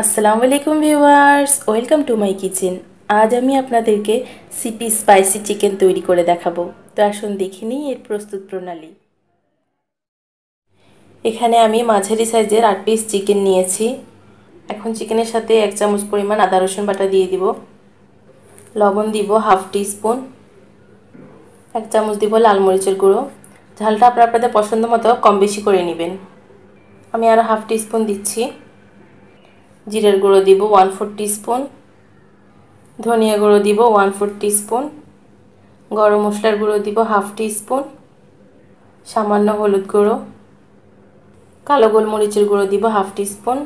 আসসালামু আলাইকুম viewers welcome to my kitchen আজ আমি আপনাদেরকে সিপি স্পাইসি চিকেন তৈরি করে দেখাবো তো আসুন দেখে নিই এর প্রস্তুত প্রণালী এখানে আমি মাঝারি সাইজের আট পিস চিকেন নিয়েছি এখন চিকেনের সাথে এক চামচ পরিমাণ আদা রসুন বাটা দিয়ে দিব লবণ দিব হাফ টি স্পুন এক চামচ দিব লাল মরিচের গুঁড়ো ঝালটা আপনার আপনাদের পছন্দ মতো কম বেশি করে নেবেন আমি আরও হাফ টি স্পুন দিচ্ছি জিরের গুঁড়ো দিব ওয়ান ফোর স্পুন ধনিয়া গুঁড়ো দিব ওয়ান ফোর স্পুন গরম মশলার গুঁড়ো দিব হাফ স্পুন সামান্য হলুদ গুঁড়ো কালো গোলমরিচের গুঁড়ো দিব হাফ স্পুন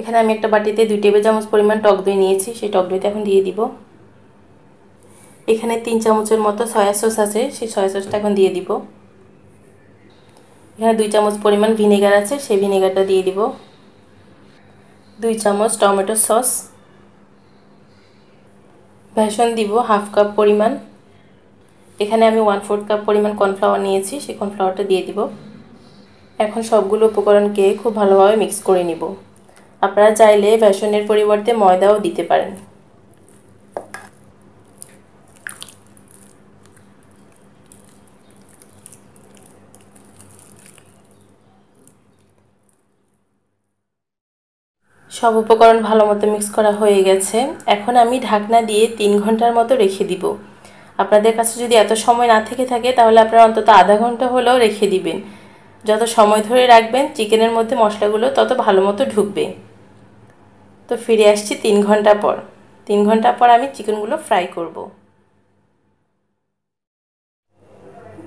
এখানে আমি একটা বাটিতে দুই টেবিল চামচ পরিমাণ টক দই নিয়েছি সেই টক দইটা এখন দিয়ে দিব এখানে তিন চামচের মতো সয়া সস আছে সেই সয়া সসটা এখন দিয়ে দিব এখানে দুই চামচ পরিমাণ ভিনেগার আছে সেই ভিনেগারটা দিয়ে দিব দুই চামচ টমেটো সস বেসন দিব হাফ কাপ পরিমাণ এখানে আমি ওয়ান ফোর্থ কাপ পরিমাণ কর্নফ্লাওয়ার নিয়েছি সেই কর্নফ্লাওয়ারটা দিয়ে দিব এখন সবগুলো উপকরণকে খুব ভালোভাবে মিক্স করে নিব আপনারা চাইলে বেসনের পরিবর্তে ময়দাও দিতে পারেন সব উপকরণ ভালো মতো মিক্স করা হয়ে গেছে এখন আমি ঢাকনা দিয়ে তিন ঘন্টার মতো রেখে দিব আপনাদের কাছে যদি এত সময় না থেকে থাকে তাহলে আপনারা অন্তত আধা ঘন্টা হলেও রেখে দিবেন যত সময় ধরে রাখবেন চিকেনের মধ্যে মশলাগুলো তত ভালো মতো ঢুকবে তো ফিরে আসছি তিন ঘন্টা পর তিন ঘন্টা পর আমি চিকেনগুলো ফ্রাই করব।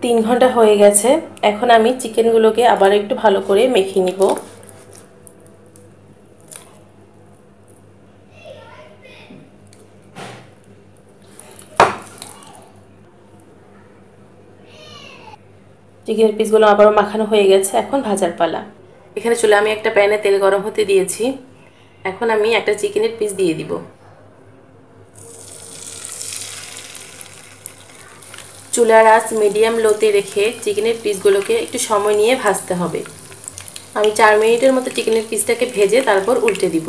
তিন ঘন্টা হয়ে গেছে এখন আমি চিকেনগুলোকে আবার একটু ভালো করে মেখে নিব চিকেনের পিসগুলো আবারও মাখানো হয়ে গেছে এখন ভাজার পালা এখানে চলে আমি একটা প্যানে তেল গরম হতে দিয়েছি এখন আমি একটা চিকেনের পিস দিয়ে দিব চুলার আঁচ মিডিয়াম লোতে রেখে চিকেনের পিসগুলোকে একটু সময় নিয়ে ভাজতে হবে আমি চার মিনিটের মতো চিকেনের পিসটাকে ভেজে তারপর উল্টে দিব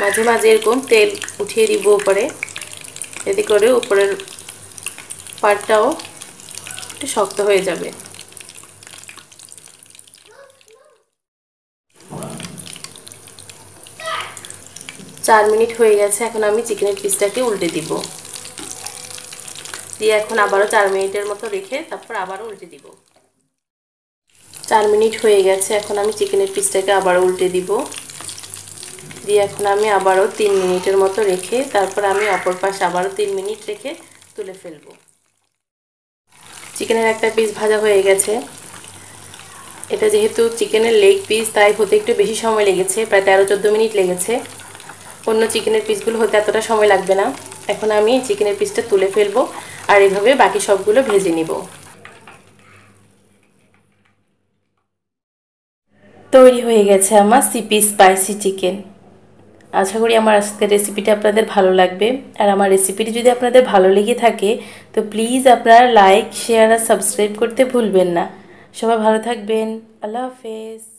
মাঝে মাঝে এরকম তেল উঠিয়ে দিব উপরে এতে করে উপরের পাটটাও একটু শক্ত হয়ে যাবে চার মিনিট হয়ে গেছে এখন আমি চিকেনের পিসটাকে উল্টে দিব দিয়ে এখন আবারও চার মিনিটের মতো রেখে তারপর আবারও উল্টে দিব চার মিনিট হয়ে গেছে এখন আমি চিকেনের পিসটাকে আবারও উল্টে দিব দিয়ে এখন আমি আবারও তিন মিনিটের মতো রেখে তারপর আমি অপর পাশে আবারও তিন মিনিট রেখে তুলে ফেলবো চিকেনের একটা পিস ভাজা হয়ে গেছে এটা যেহেতু চিকেনের লেগ পিস তাই হতে একটু বেশি সময় লেগেছে প্রায় তেরো চোদ্দো মিনিট লেগেছে অন্য চিকেনের পিসগুলো হতে এতটা সময় লাগবে না এখন আমি চিকেনের পিসটা তুলে ফেলবো আর এভাবে বাকি সবগুলো ভেজে নিব তৈরি হয়ে গেছে আমার সিপি স্পাইসি চিকেন আশা করি আমার আজকের রেসিপিটা আপনাদের ভালো লাগবে আর আমার রেসিপিটি যদি আপনাদের ভালো লেগে থাকে তো প্লিজ আপনারা লাইক শেয়ার আর সাবস্ক্রাইব করতে ভুলবেন না সবাই ভালো থাকবেন আল্লাহ হাফেজ